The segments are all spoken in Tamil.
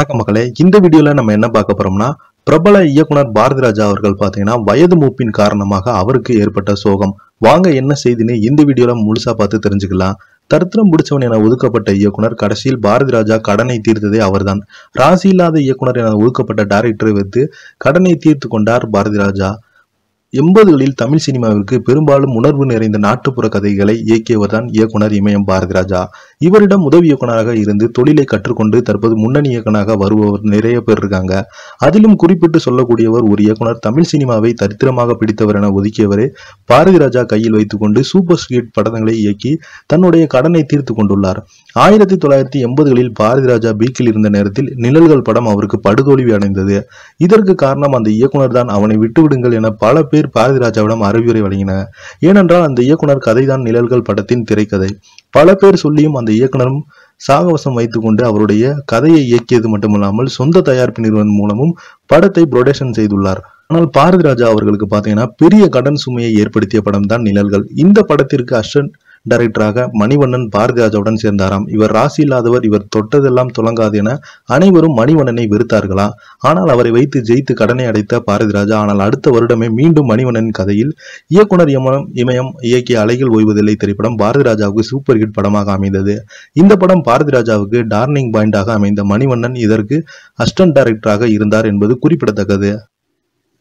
வணக்கம் மக்களே இந்த வீடியோல நம்ம என்ன பார்க்க போறோம்னா பிரபல இயக்குனர் பாரதிராஜா அவர்கள் பாத்தீங்கன்னா வயது மூப்பின் காரணமாக அவருக்கு ஏற்பட்ட சோகம் வாங்க என்ன செய்தின்னு இந்த வீடியோல முழுசா பார்த்து தெரிஞ்சுக்கலாம் தருத்திரம் பிடிச்சவன் என ஒதுக்கப்பட்ட இயக்குனர் கடைசியில் பாரதி ராஜா கடனை தீர்த்ததே அவர்தான் ராசி இல்லாத இயக்குனர் என ஒதுக்கப்பட்ட டைரக்டரை வைத்து கடனை தீர்த்து கொண்டார் பாரதி ராஜா எண்பதுகளில் தமிழ் சினிமாவிற்கு பெரும்பாலும் உணர்வு நிறைந்த நாட்டுப்புற கதைகளை இயக்கியவர் தான் இயக்குனர் இமயம் பாரதிராஜா இவரிடம் உதவி இயக்குனராக இருந்து தொழிலை கற்றுக்கொண்டு தற்போது முன்னணி இயக்குனராக வருபவர் நிறைய பேர் இருக்காங்க அதிலும் குறிப்பிட்டு சொல்லக்கூடியவர் ஒரு இயக்குனர் தமிழ் சினிமாவை தரித்திரமாக பிடித்தவர் என ஒதுக்கியவரே பாரதிராஜா கையில் வைத்துக்கொண்டு சூப்பர் ஸ்கிரிட் படங்களை இயக்கி தன்னுடைய கடனை தீர்த்து கொண்டுள்ளார் ஆயிரத்தி தொள்ளாயிரத்தி எண்பதுகளில் பாரதிராஜா பீக்கில் இருந்த நேரத்தில் நிழல்கள் படம் அவருக்கு படுதோல்வி அடைந்தது இதற்கு காரணம் அந்த இயக்குனர் தான் அவனை விட்டுவிடுங்கள் என பல பேர் பேர் பாரதி ராஜாவிடம் அறிவுரை வழங்கின ஏனென்றால் அந்த இயக்குனர் கதைதான் நிழல்கள் படத்தின் திரைக்கதை பல பேர் சொல்லியும் அந்த இயக்குனரும் சாகவசம் வைத்துக் கொண்டு அவருடைய கதையை இயக்கியது மட்டுமல்லாமல் சொந்த தயாரிப்பு நிறுவனம் மூலமும் படத்தை புரொடக்ஷன் செய்துள்ளார் ஆனால் பாரதி ராஜா அவர்களுக்கு பாத்தீங்கன்னா பெரிய கடன் சுமையை ஏற்படுத்திய படம் தான் நிழல்கள் இந்த படத்திற்கு அஷ்டன் டைரக்டராக மணிவண்ணன் பாரதிராஜாவுடன் சேர்ந்தாராம் இவர் ராசி இல்லாதவர் இவர் தொட்டதெல்லாம் துளங்காது என அனைவரும் மணிவண்ணனை வெறுத்தார்களா ஆனால் அவரை வைத்து ஜெயித்து கடனை அடைத்த பாரதிராஜா ஆனால் அடுத்த வருடமே மீண்டும் மணிவண்ணன் கதையில் இயக்குனர் இமயம் இமயம் இயக்கிய அலைகள் ஓய்வதில்லை திரைப்படம் பாரதிராஜாவுக்கு சூப்பர் ஹிட் படமாக அமைந்தது இந்த படம் பாரதிராஜாவுக்கு டார்னிங் பாயிண்டாக அமைந்த மணிவண்ணன் இதற்கு அஸ்டன்ட் டைரக்டராக இருந்தார் என்பது குறிப்பிடத்தக்கது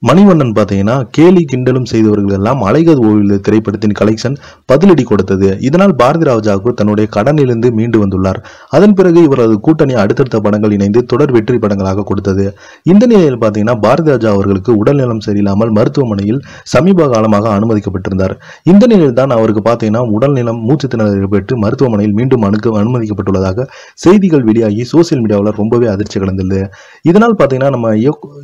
மணிவண்ணன் பார்த்தீங்கன்னா கேலி கிண்டலும் செய்தவர்கள் எல்லாம் அலைகது ஓய்வில் திரைப்படத்தின் கலெக்ஷன் பதிலடி கொடுத்தது இதனால் பாரதி ராவ் ஜாகூர் தன்னுடைய கடனிலிருந்து மீண்டு வந்துள்ளார் அதன் பிறகு இவரது கூட்டணி அடுத்தடுத்த படங்கள் இணைந்து தொடர் வெற்றி படங்களாக கொடுத்தது இந்த நிலையில் பார்த்தீங்கன்னா பாரதி ராஜா அவர்களுக்கு உடல்நலம் சரியில்லாமல் மருத்துவமனையில் சமீப காலமாக அனுமதிக்கப்பட்டிருந்தார் இந்த நிலையில் தான் அவருக்கு பார்த்தீங்கன்னா உடல்நலம் மூச்சு திணறல் பெற்று மருத்துவமனையில் மீண்டும் அணுக்க அனுமதிக்கப்பட்டுள்ளதாக செய்திகள் வெளியாகி சோசியல் மீடியாவில் ரொம்பவே அதிர்ச்சி கடந்துள்ளது இதனால் பார்த்தீங்கன்னா நம்ம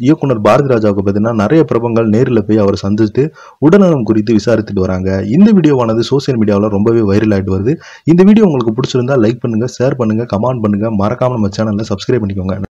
இயக்குனர் பாரதி ராஜாவுக்கு பார்த்தீங்கன்னா நிறைய பிரபங்கள் நேரில் போய் அவரை சந்தித்து உடல்நலம் குறித்து விசாரித்துட்டு வராங்க இந்த வீடியோவானது சோசியல் மீடியாவில் ரொம்பவே வைரல் ஆகிட்டு வருது இந்த வீடியோ உங்களுக்கு பிடிச்சிருந்தா லைக் பண்ணுங்கள் ஷேர் பண்ணுங்கள் கமெண்ட் பண்ணுங்கள் மறக்காமல் நம்ம சேனலில் சப்ஸ்கிரைப் பண்ணிக்கோங்க